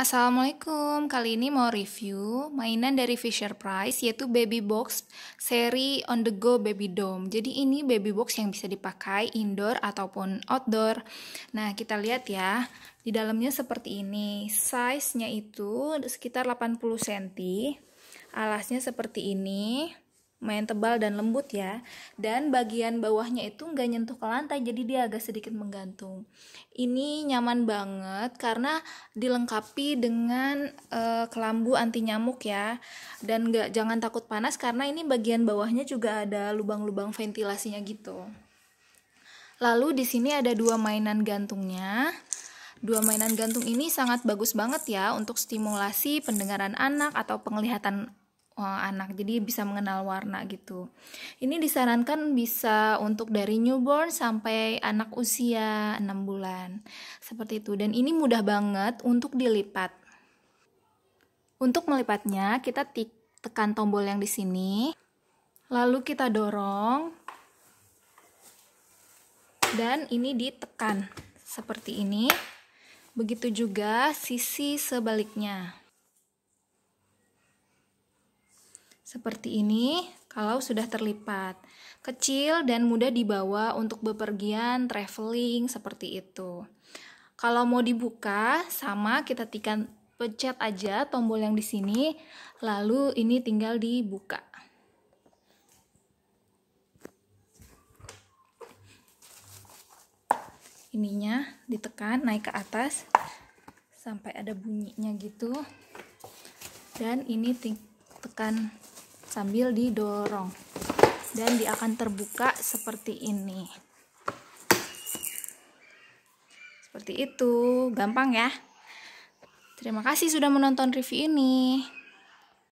Assalamualaikum, kali ini mau review mainan dari Fisher Price yaitu Baby Box seri On The Go Baby Dome. Jadi ini baby box yang bisa dipakai indoor ataupun outdoor. Nah kita lihat ya, di dalamnya seperti ini. Size-nya itu sekitar 80 cm, alasnya seperti ini lumayan tebal dan lembut ya dan bagian bawahnya itu nggak nyentuh ke lantai jadi dia agak sedikit menggantung ini nyaman banget karena dilengkapi dengan uh, kelambu anti nyamuk ya dan nggak jangan takut panas karena ini bagian bawahnya juga ada lubang-lubang ventilasinya gitu lalu di sini ada dua mainan gantungnya Dua mainan gantung ini sangat bagus banget ya untuk stimulasi pendengaran anak atau penglihatan Eh, anak jadi bisa mengenal warna gitu ini disarankan bisa untuk dari newborn sampai anak usia 6 bulan seperti itu dan ini mudah banget untuk dilipat untuk melipatnya kita tekan tombol yang di sini lalu kita dorong dan ini ditekan seperti ini begitu juga sisi sebaliknya seperti ini kalau sudah terlipat. Kecil dan mudah dibawa untuk bepergian, traveling, seperti itu. Kalau mau dibuka, sama kita tekan pencet aja tombol yang di sini, lalu ini tinggal dibuka. Ininya ditekan naik ke atas sampai ada bunyinya gitu. Dan ini tekan sambil didorong dan dia akan terbuka seperti ini seperti itu gampang ya terima kasih sudah menonton review ini